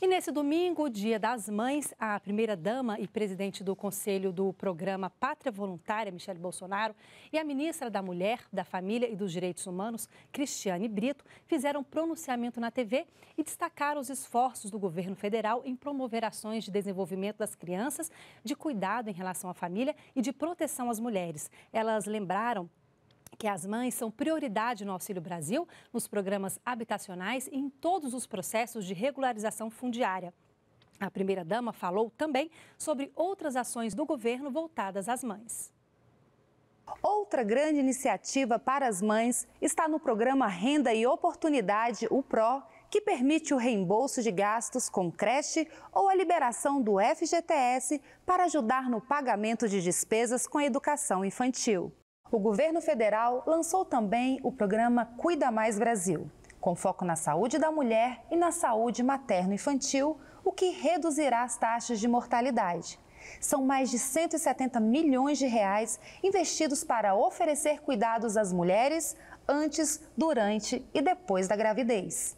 E nesse domingo, dia das mães, a primeira-dama e presidente do conselho do programa Pátria Voluntária, Michele Bolsonaro, e a ministra da Mulher, da Família e dos Direitos Humanos, Cristiane Brito, fizeram pronunciamento na TV e destacaram os esforços do governo federal em promover ações de desenvolvimento das crianças, de cuidado em relação à família e de proteção às mulheres. Elas lembraram que as mães são prioridade no Auxílio Brasil, nos programas habitacionais e em todos os processos de regularização fundiária. A primeira-dama falou também sobre outras ações do governo voltadas às mães. Outra grande iniciativa para as mães está no programa Renda e Oportunidade, o PRO, que permite o reembolso de gastos com creche ou a liberação do FGTS para ajudar no pagamento de despesas com educação infantil. O governo federal lançou também o programa Cuida Mais Brasil, com foco na saúde da mulher e na saúde materno-infantil, o que reduzirá as taxas de mortalidade. São mais de 170 milhões de reais investidos para oferecer cuidados às mulheres antes, durante e depois da gravidez.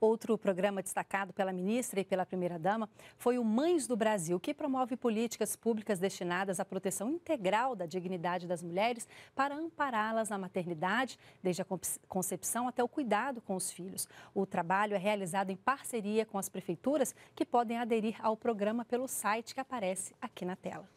Outro programa destacado pela ministra e pela primeira-dama foi o Mães do Brasil, que promove políticas públicas destinadas à proteção integral da dignidade das mulheres para ampará-las na maternidade, desde a concepção até o cuidado com os filhos. O trabalho é realizado em parceria com as prefeituras que podem aderir ao programa pelo site que aparece aqui na tela.